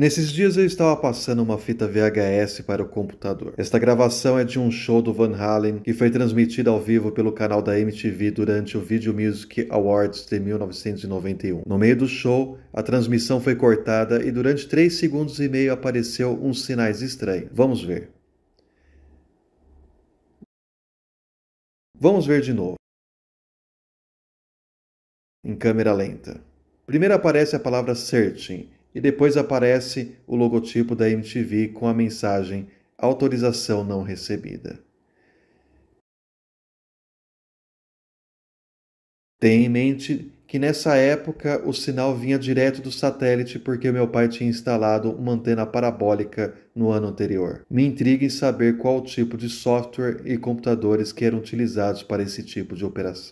Nesses dias eu estava passando uma fita VHS para o computador. Esta gravação é de um show do Van Halen que foi transmitida ao vivo pelo canal da MTV durante o Video Music Awards de 1991. No meio do show, a transmissão foi cortada e durante 3 segundos e meio apareceu uns sinais estranhos. Vamos ver. Vamos ver de novo. Em câmera lenta. Primeiro aparece a palavra searching e depois aparece o logotipo da MTV com a mensagem Autorização não recebida. Tenha em mente que nessa época o sinal vinha direto do satélite porque meu pai tinha instalado uma antena parabólica no ano anterior. Me intriga em saber qual tipo de software e computadores que eram utilizados para esse tipo de operação.